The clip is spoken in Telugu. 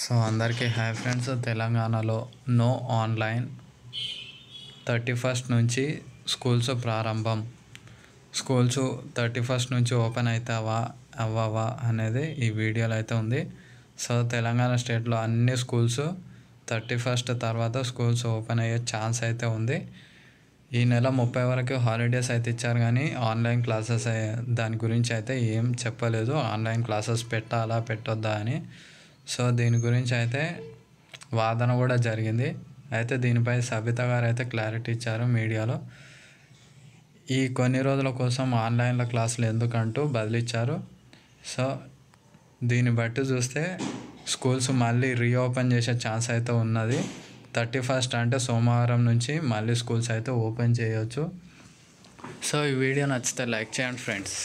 సో అందరికీ హాయ్ ఫ్రెండ్స్ తెలంగాణలో నో ఆన్లైన్ థర్టీ ఫస్ట్ నుంచి స్కూల్స్ ప్రారంభం స్కూల్స్ థర్టీ ఫస్ట్ నుంచి ఓపెన్ అవుతావా అవ్వవా అనేది ఈ వీడియోలో అయితే ఉంది సో తెలంగాణ స్టేట్లో అన్ని స్కూల్స్ థర్టీ ఫస్ట్ తర్వాత స్కూల్స్ ఓపెన్ అయ్యే ఛాన్స్ అయితే ఉంది ఈ నెల ముప్పై వరకు హాలిడేస్ అయితే ఇచ్చారు కానీ ఆన్లైన్ క్లాసెస్ దాని గురించి అయితే ఏం చెప్పలేదు ఆన్లైన్ క్లాసెస్ పెట్టాలా పెట్టొద్దా అని సో దీని గురించి అయితే వాదన కూడా జరిగింది అయితే దీనిపై సబిత గారు అయితే క్లారిటీ ఇచ్చారు మీడియాలో ఈ కొన్ని రోజుల కోసం ఆన్లైన్లో క్లాసులు ఎందుకంటూ బదిలిచ్చారు సో దీన్ని బట్టి చూస్తే స్కూల్స్ మళ్ళీ రీఓపెన్ చేసే ఛాన్స్ అయితే ఉన్నది థర్టీ ఫస్ట్ అంటే సోమవారం నుంచి మళ్ళీ స్కూల్స్ అయితే ఓపెన్ చేయవచ్చు సో ఈ వీడియో నచ్చితే లైక్ చేయండి ఫ్రెండ్స్